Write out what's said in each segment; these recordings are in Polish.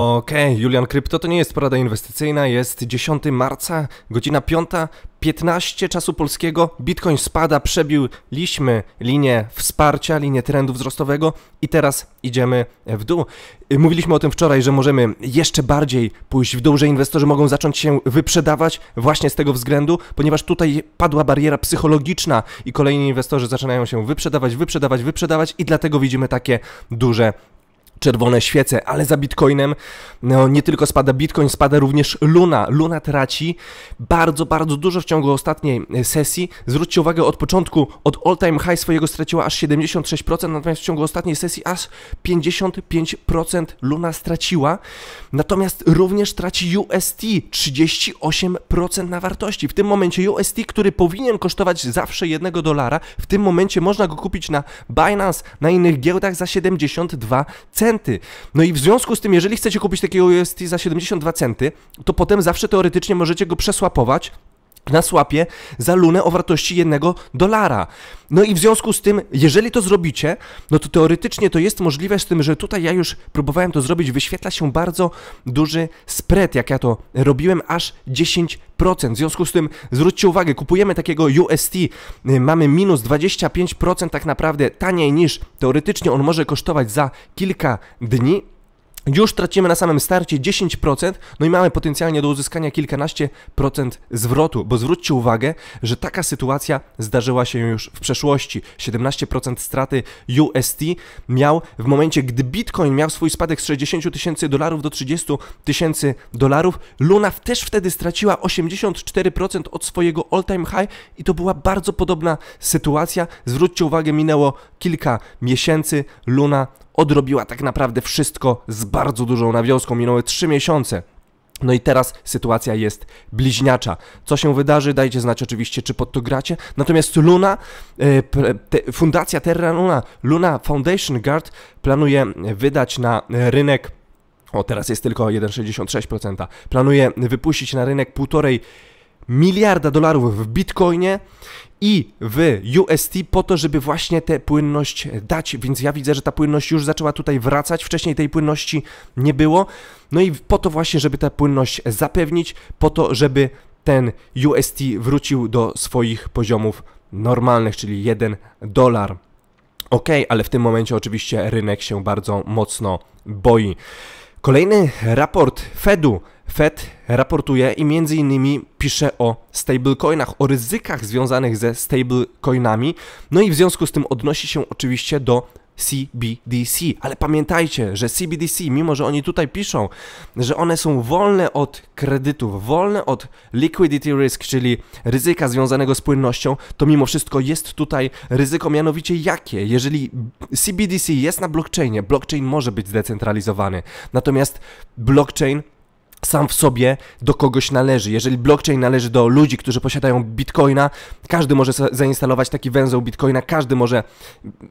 Okej, okay, Julian Krypto to nie jest porada inwestycyjna, jest 10 marca, godzina 5.15 czasu polskiego. Bitcoin spada, przebił,liśmy linię wsparcia, linię trendu wzrostowego i teraz idziemy w dół. Mówiliśmy o tym wczoraj, że możemy jeszcze bardziej pójść w dół, że inwestorzy mogą zacząć się wyprzedawać właśnie z tego względu, ponieważ tutaj padła bariera psychologiczna i kolejni inwestorzy zaczynają się wyprzedawać, wyprzedawać, wyprzedawać i dlatego widzimy takie duże czerwone świece, ale za Bitcoinem no, nie tylko spada Bitcoin, spada również Luna. Luna traci bardzo, bardzo dużo w ciągu ostatniej e, sesji. Zwróćcie uwagę, od początku, od all-time high swojego straciła aż 76%, natomiast w ciągu ostatniej sesji aż 55% Luna straciła. Natomiast również traci UST 38% na wartości. W tym momencie UST, który powinien kosztować zawsze 1 dolara, w tym momencie można go kupić na Binance, na innych giełdach za 72 centy centy. No i w związku z tym, jeżeli chcecie kupić takiego UST za 72 centy, to potem zawsze teoretycznie możecie go przesłapować na słapie za lunę o wartości jednego dolara. No i w związku z tym, jeżeli to zrobicie, no to teoretycznie to jest możliwe, z tym, że tutaj ja już próbowałem to zrobić, wyświetla się bardzo duży spread, jak ja to robiłem, aż 10%. W związku z tym zwróćcie uwagę, kupujemy takiego UST, y, mamy minus 25% tak naprawdę taniej niż teoretycznie on może kosztować za kilka dni, już tracimy na samym starcie 10%, no i mamy potencjalnie do uzyskania kilkanaście procent zwrotu, bo zwróćcie uwagę, że taka sytuacja zdarzyła się już w przeszłości. 17% straty UST miał w momencie, gdy Bitcoin miał swój spadek z 60 tysięcy dolarów do 30 tysięcy dolarów. Luna też wtedy straciła 84% od swojego all-time high i to była bardzo podobna sytuacja. Zwróćcie uwagę, minęło kilka miesięcy, Luna odrobiła tak naprawdę wszystko z bardzo dużą nawiązką. Minęły 3 miesiące. No i teraz sytuacja jest bliźniacza. Co się wydarzy, dajcie znać oczywiście, czy pod to gracie. Natomiast Luna, e, te, fundacja Terra Luna, Luna Foundation Guard planuje wydać na rynek, o teraz jest tylko 1,66%, planuje wypuścić na rynek półtorej miliarda dolarów w bitcoinie i w UST po to, żeby właśnie tę płynność dać, więc ja widzę, że ta płynność już zaczęła tutaj wracać, wcześniej tej płynności nie było, no i po to właśnie, żeby tę płynność zapewnić, po to, żeby ten UST wrócił do swoich poziomów normalnych, czyli 1 dolar. Ok, ale w tym momencie oczywiście rynek się bardzo mocno boi. Kolejny raport Fedu. Fed raportuje i między innymi pisze o stablecoinach, o ryzykach związanych ze stablecoinami. No i w związku z tym odnosi się oczywiście do CBDC. Ale pamiętajcie, że CBDC, mimo że oni tutaj piszą, że one są wolne od kredytów, wolne od liquidity risk, czyli ryzyka związanego z płynnością, to mimo wszystko jest tutaj ryzyko, mianowicie jakie? Jeżeli CBDC jest na blockchainie, blockchain może być zdecentralizowany, natomiast blockchain sam w sobie do kogoś należy. Jeżeli blockchain należy do ludzi, którzy posiadają bitcoina, każdy może zainstalować taki węzeł bitcoina, każdy może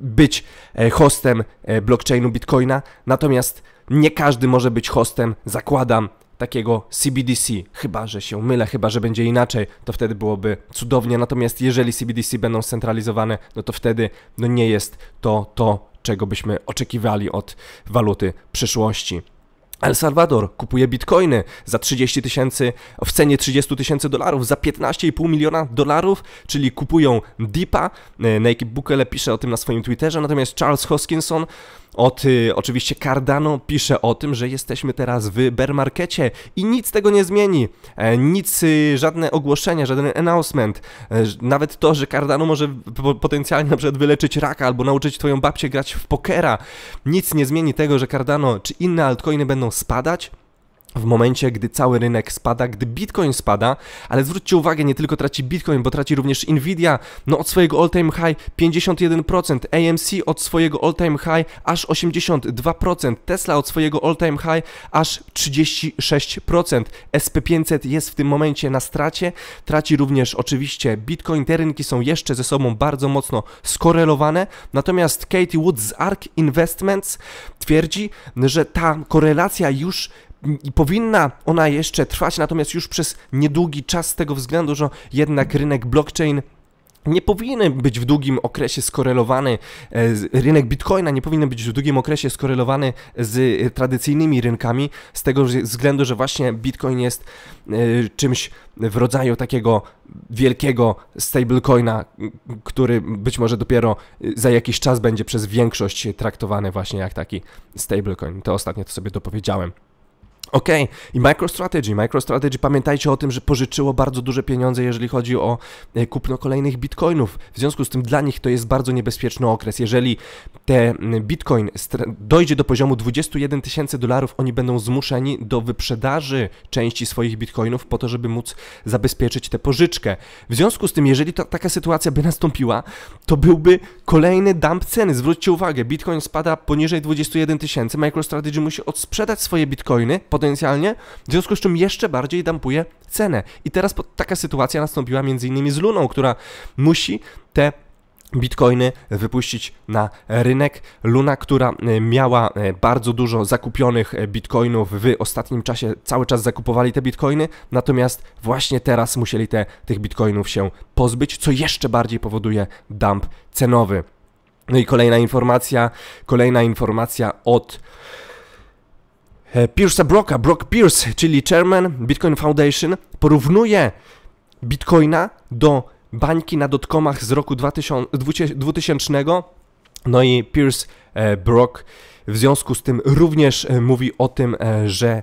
być e, hostem e, blockchainu bitcoina, natomiast nie każdy może być hostem, zakładam, takiego CBDC. Chyba, że się mylę, chyba, że będzie inaczej, to wtedy byłoby cudownie. Natomiast jeżeli CBDC będą centralizowane, no to wtedy no nie jest to to, czego byśmy oczekiwali od waluty przyszłości. El Salvador kupuje bitcoiny za 30 tysięcy, w cenie 30 tysięcy dolarów, za 15,5 miliona dolarów, czyli kupują Deepa. E, Naked Bukele pisze o tym na swoim Twitterze, natomiast Charles Hoskinson od, oczywiście Cardano pisze o tym, że jesteśmy teraz w bear markecie i nic tego nie zmieni. E, nic, y, żadne ogłoszenia, żaden announcement. E, nawet to, że Cardano może potencjalnie na przykład wyleczyć raka albo nauczyć twoją babcię grać w pokera. Nic nie zmieni tego, że Cardano czy inne altcoiny będą spadać w momencie, gdy cały rynek spada, gdy Bitcoin spada, ale zwróćcie uwagę, nie tylko traci Bitcoin, bo traci również Nvidia, no od swojego all-time high 51%, AMC od swojego all-time high aż 82%, Tesla od swojego all-time high aż 36%, SP500 jest w tym momencie na stracie, traci również oczywiście Bitcoin, te rynki są jeszcze ze sobą bardzo mocno skorelowane, natomiast Katie Woods z ARK Investments twierdzi, że ta korelacja już i powinna ona jeszcze trwać, natomiast już przez niedługi czas z tego względu, że jednak rynek blockchain nie powinien być w długim okresie skorelowany, e, rynek bitcoina nie powinien być w długim okresie skorelowany z e, tradycyjnymi rynkami, z tego względu, że właśnie bitcoin jest e, czymś w rodzaju takiego wielkiego stablecoina, który być może dopiero za jakiś czas będzie przez większość traktowany właśnie jak taki stablecoin. To ostatnio to sobie dopowiedziałem. OK, i MicroStrategy. MicroStrategy, pamiętajcie o tym, że pożyczyło bardzo duże pieniądze, jeżeli chodzi o e, kupno kolejnych bitcoinów. W związku z tym dla nich to jest bardzo niebezpieczny okres. Jeżeli te bitcoin dojdzie do poziomu 21 tysięcy dolarów, oni będą zmuszeni do wyprzedaży części swoich bitcoinów po to, żeby móc zabezpieczyć tę pożyczkę. W związku z tym, jeżeli to, taka sytuacja by nastąpiła, to byłby kolejny dump ceny. Zwróćcie uwagę, bitcoin spada poniżej 21 tysięcy, MicroStrategy musi odsprzedać swoje bitcoiny po potencjalnie, w związku z czym jeszcze bardziej dampuje cenę. I teraz taka sytuacja nastąpiła między innymi z Luną, która musi te Bitcoiny wypuścić na rynek. Luna, która e, miała e, bardzo dużo zakupionych e, bitcoinów w ostatnim czasie, cały czas zakupowali te bitcoiny, natomiast właśnie teraz musieli te, tych bitcoinów się pozbyć, co jeszcze bardziej powoduje dump cenowy. No i kolejna informacja, kolejna informacja od. E, Pierce'a Brocka, Brock Pierce, czyli chairman Bitcoin Foundation, porównuje Bitcoina do bańki na dotkomach z roku 2000, 2000 no i Pierce e, Brock w związku z tym również e, mówi o tym, że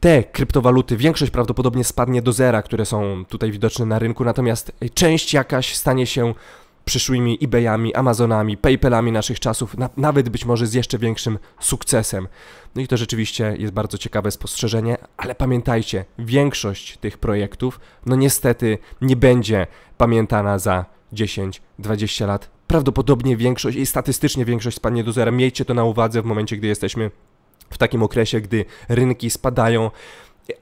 te kryptowaluty, większość prawdopodobnie spadnie do zera, które są tutaj widoczne na rynku, natomiast część jakaś stanie się przyszłymi eBayami, Amazonami, PayPalami naszych czasów, na, nawet być może z jeszcze większym sukcesem. No i to rzeczywiście jest bardzo ciekawe spostrzeżenie, ale pamiętajcie, większość tych projektów, no niestety, nie będzie pamiętana za 10-20 lat. Prawdopodobnie większość i statystycznie większość spadnie do zera. Miejcie to na uwadze w momencie, gdy jesteśmy w takim okresie, gdy rynki spadają,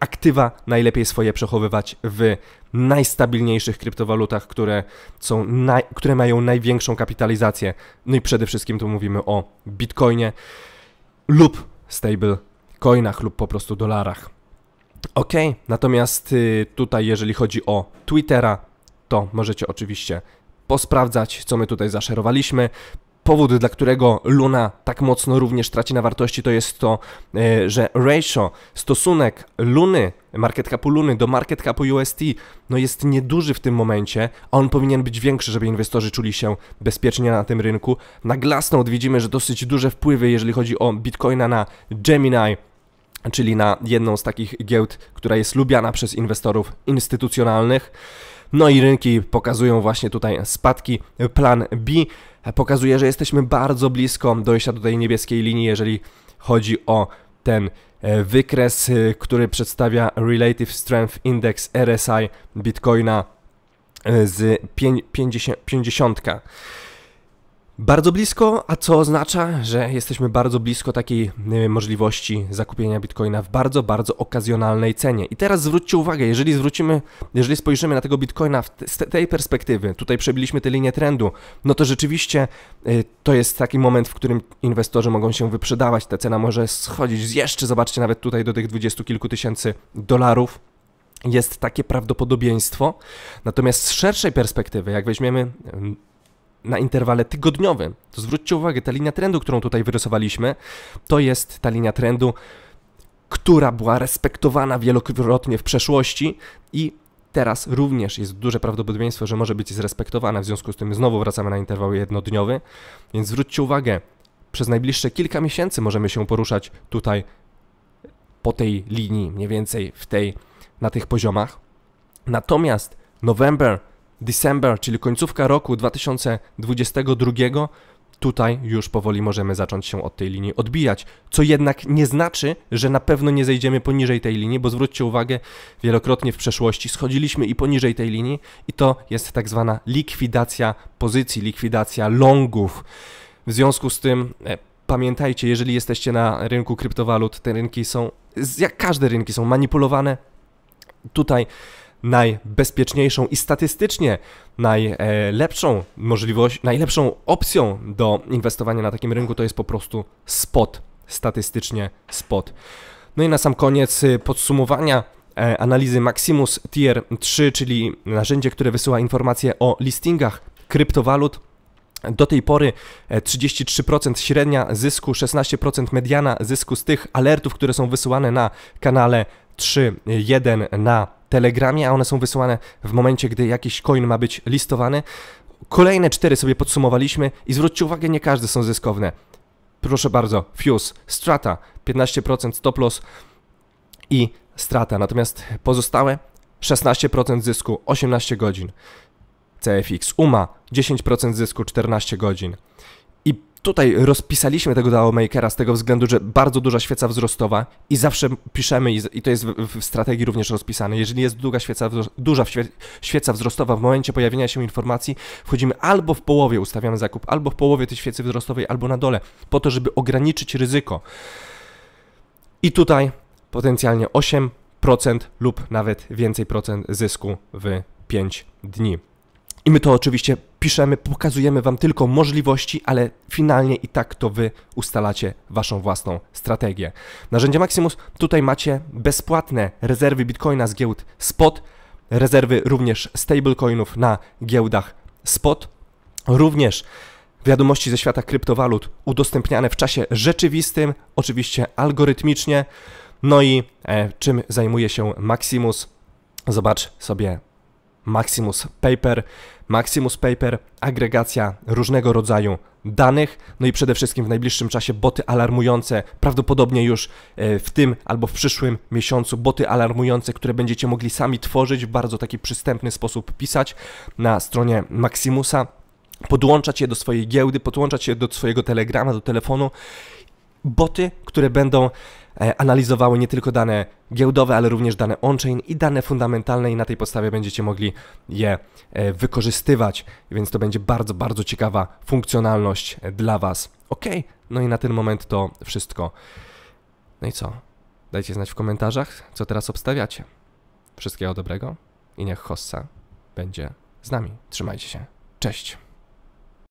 aktywa najlepiej swoje przechowywać w najstabilniejszych kryptowalutach, które, są naj, które mają największą kapitalizację. No i przede wszystkim tu mówimy o bitcoinie lub stable coinach lub po prostu dolarach. Ok, natomiast y, tutaj jeżeli chodzi o Twittera, to możecie oczywiście posprawdzać, co my tutaj zaszerowaliśmy powód, dla którego Luna tak mocno również traci na wartości, to jest to, e, że ratio, stosunek Luny, market capu Luny do market capu UST, no jest nieduży w tym momencie, a on powinien być większy, żeby inwestorzy czuli się bezpiecznie na tym rynku. Na Glassnode widzimy, że dosyć duże wpływy, jeżeli chodzi o Bitcoina na Gemini, czyli na jedną z takich giełd, która jest lubiana przez inwestorów instytucjonalnych. No i rynki pokazują właśnie tutaj spadki. Plan B pokazuje, że jesteśmy bardzo blisko dojścia do tej niebieskiej linii, jeżeli chodzi o ten e, wykres, e, który przedstawia Relative Strength Index RSI Bitcoina e, z 50. Bardzo blisko, a co oznacza, że jesteśmy bardzo blisko takiej możliwości zakupienia bitcoina w bardzo, bardzo okazjonalnej cenie. I teraz zwróćcie uwagę, jeżeli zwrócimy, jeżeli spojrzymy na tego bitcoina z tej perspektywy, tutaj przebiliśmy tę linię trendu, no to rzeczywiście y, to jest taki moment, w którym inwestorzy mogą się wyprzedawać, ta cena może schodzić jeszcze, zobaczcie, nawet tutaj do tych dwudziestu kilku tysięcy dolarów, jest takie prawdopodobieństwo. Natomiast z szerszej perspektywy, jak weźmiemy na interwale tygodniowym. To zwróćcie uwagę, ta linia trendu, którą tutaj wyrysowaliśmy, to jest ta linia trendu, która była respektowana wielokrotnie w przeszłości i teraz również jest duże prawdopodobieństwo, że może być zrespektowana, w związku z tym znowu wracamy na interwał jednodniowy, więc zwróćcie uwagę, przez najbliższe kilka miesięcy możemy się poruszać tutaj po tej linii, mniej więcej w tej, na tych poziomach. Natomiast November December, czyli końcówka roku 2022, tutaj już powoli możemy zacząć się od tej linii odbijać, co jednak nie znaczy, że na pewno nie zejdziemy poniżej tej linii, bo zwróćcie uwagę, wielokrotnie w przeszłości schodziliśmy i poniżej tej linii i to jest tak zwana likwidacja pozycji, likwidacja longów. W związku z tym e, pamiętajcie, jeżeli jesteście na rynku kryptowalut, te rynki są, jak każde rynki są manipulowane. Tutaj najbezpieczniejszą i statystycznie najlepszą możliwość, najlepszą opcją do inwestowania na takim rynku to jest po prostu spot, statystycznie spot. No i na sam koniec y, podsumowania e, analizy Maximus Tier 3, czyli narzędzie, które wysyła informacje o listingach kryptowalut. Do tej pory 33% e, średnia zysku, 16% mediana zysku z tych alertów, które są wysyłane na kanale 3.1 na Telegramie, a one są wysyłane w momencie, gdy jakiś coin ma być listowany. Kolejne cztery sobie podsumowaliśmy i zwróćcie uwagę, nie każde są zyskowne. Proszę bardzo, Fuse, Strata 15% stop loss i strata, natomiast pozostałe 16% zysku 18 godzin. CFX UMA 10% zysku 14 godzin tutaj rozpisaliśmy tego makera z tego względu, że bardzo duża świeca wzrostowa i zawsze piszemy, i to jest w strategii również rozpisane, jeżeli jest długa świeca, duża świeca wzrostowa w momencie pojawienia się informacji, wchodzimy albo w połowie, ustawiamy zakup, albo w połowie tej świecy wzrostowej, albo na dole, po to, żeby ograniczyć ryzyko. I tutaj potencjalnie 8% lub nawet więcej procent zysku w 5 dni. I my to oczywiście piszemy, pokazujemy Wam tylko możliwości, ale finalnie i tak to Wy ustalacie Waszą własną strategię. Narzędzie Maximus, tutaj macie bezpłatne rezerwy Bitcoina z giełd spot, rezerwy również stablecoinów na giełdach spot, również wiadomości ze świata kryptowalut udostępniane w czasie rzeczywistym, oczywiście algorytmicznie. No i e, czym zajmuje się Maximus? Zobacz sobie Maximus Paper. Maximus Paper, agregacja różnego rodzaju danych, no i przede wszystkim w najbliższym czasie boty alarmujące, prawdopodobnie już e, w tym albo w przyszłym miesiącu boty alarmujące, które będziecie mogli sami tworzyć w bardzo taki przystępny sposób pisać na stronie Maximusa podłączać je do swojej giełdy, podłączać je do swojego telegrama, do telefonu boty, które będą e, analizowały nie tylko dane giełdowe, ale również dane on-chain i dane fundamentalne i na tej podstawie będziecie mogli je e, wykorzystywać, więc to będzie bardzo, bardzo ciekawa funkcjonalność e, dla Was. Ok, no i na ten moment to wszystko. No i co? Dajcie znać w komentarzach, co teraz obstawiacie. Wszystkiego dobrego i niech Hossa będzie z nami. Trzymajcie się. Cześć!